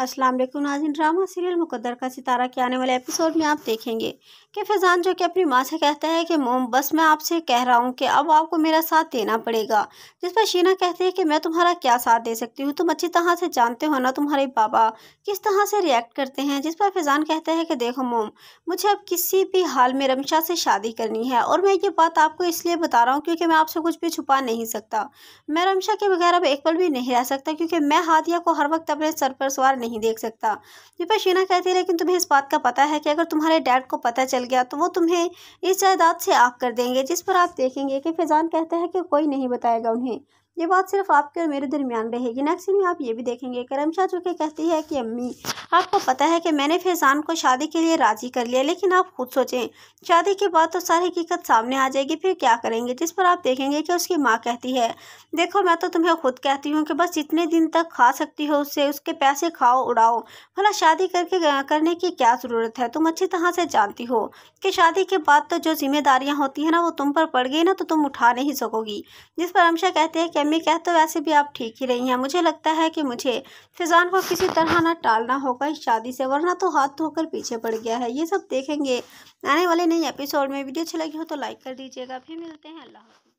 अस्सलाम वालेकुम नाजिन drama serial मुकद्दर का सितारा के आने वाले एपिसोड में आप देखेंगे कि फैज़ान जो कि अपनी माँ से कहता है कि मोम बस मैं आपसे कह रहा हूँ कि अब आपको मेरा साथ देना पड़ेगा जिस पर शीना कहती है कि मैं तुम्हारा क्या साथ दे सकती हूँ तुम अच्छी तरह से जानते हो ना तुम्हारे बाबा किस तरह से रिएक्ट करते हैं जिस पर फैज़ान कहते हैं कि देखो मोम मुझे अब किसी भी हाल में रमशा से शादी करनी है और मैं ये बात आपको इसलिए बता रहा हूँ क्योंकि मैं आपसे कुछ भी छुपा नहीं सकता मैं रमशा के बगैर अब एक पल भी नहीं रह सकता क्योंकि मैं हादिया को हर वक्त अपने सर पर सवार नहीं देख सकता दीपा शीना कहती है लेकिन तुम्हें इस बात का पता है कि अगर तुम्हारे डैड को पता चल गया तो वो तुम्हें इस जायदाद से आग कर देंगे जिस पर आप देखेंगे कि फैजान कहता है कि कोई नहीं बताएगा उन्हें ये बात सिर्फ आपके और मेरे दरमियान रहेगी नेक्स्ट में आप ये भी देखेंगे जो चूँकि कहती है कि अम्मी आपको पता है कि मैंने फैज़ान को शादी के लिए राज़ी कर लिया लेकिन आप खुद सोचें शादी के बाद तो सारी हकीकत सामने आ जाएगी फिर क्या करेंगे जिस पर आप देखेंगे कि उसकी माँ कहती है देखो मैं तो तुम्हें खुद कहती हूँ कि बस जितने दिन तक खा सकती हो उससे उसके पैसे खाओ उड़ाओ भला शादी करके करने की क्या ज़रूरत है तुम अच्छी तरह से जानती हो कि शादी के बाद तो जो जिम्मेदारियाँ होती हैं ना वो तुम पर पड़ गई ना तो तुम उठा नहीं सकोगी जिस पर हमशा कहते हैं कि खैमे क्या तो वैसे भी आप ठीक ही रही हैं मुझे लगता है कि मुझे फिजान को किसी तरह ना टालना होगा इस शादी से वरना तो हाथ धोकर पीछे पड़ गया है ये सब देखेंगे आने वाले नई एपिसोड में वीडियो अच्छी लगी हो तो लाइक कर दीजिएगा फिर मिलते हैं अल्लाह